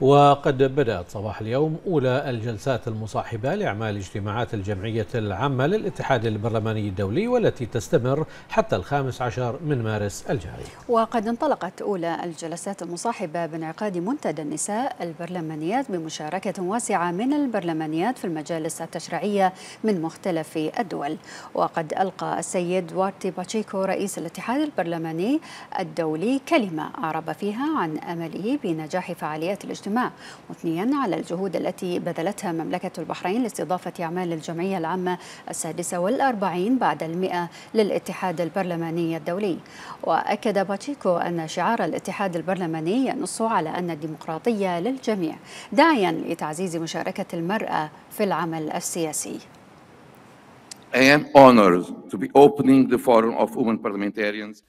وقد بدأت صباح اليوم أولى الجلسات المصاحبة لأعمال اجتماعات الجمعية العامة للاتحاد البرلماني الدولي والتي تستمر حتى الخامس عشر من مارس الجاري وقد انطلقت أولى الجلسات المصاحبة بانعقاد منتدى النساء البرلمانيات بمشاركة واسعة من البرلمانيات في المجالس التشريعية من مختلف الدول وقد ألقى السيد وارتي باتشيكو رئيس الاتحاد البرلماني الدولي كلمة أعرب فيها عن أمله بنجاح فعاليات الاجتماع الاجتماع مثنيا على الجهود التي بذلتها مملكة البحرين لاستضافة أعمال الجمعية العامة السادسة والأربعين بعد المئة للاتحاد البرلماني الدولي وأكد باتشيكو أن شعار الاتحاد البرلماني ينص على أن الديمقراطية للجميع داعيا لتعزيز مشاركة المرأة في العمل السياسي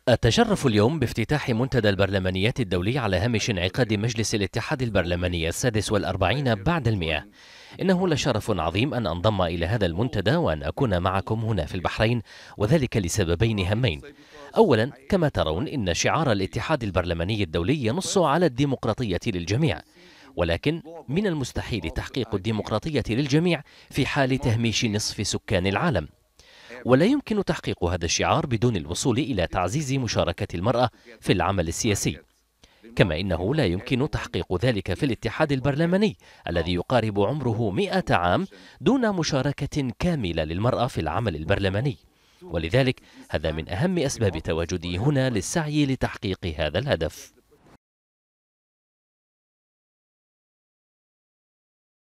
أتشرف اليوم بافتتاح منتدى البرلمانيات الدولي على هامش انعقاد مجلس الاتحاد البرلماني السادس والأربعين بعد المئة إنه لشرف عظيم أن أنضم إلى هذا المنتدى وأن أكون معكم هنا في البحرين وذلك لسببين هامين أولا كما ترون إن شعار الاتحاد البرلماني الدولي ينص على الديمقراطية للجميع ولكن من المستحيل تحقيق الديمقراطية للجميع في حال تهميش نصف سكان العالم ولا يمكن تحقيق هذا الشعار بدون الوصول إلى تعزيز مشاركة المرأة في العمل السياسي كما إنه لا يمكن تحقيق ذلك في الاتحاد البرلماني الذي يقارب عمره مئة عام دون مشاركة كاملة للمرأة في العمل البرلماني ولذلك هذا من أهم أسباب تواجدي هنا للسعي لتحقيق هذا الهدف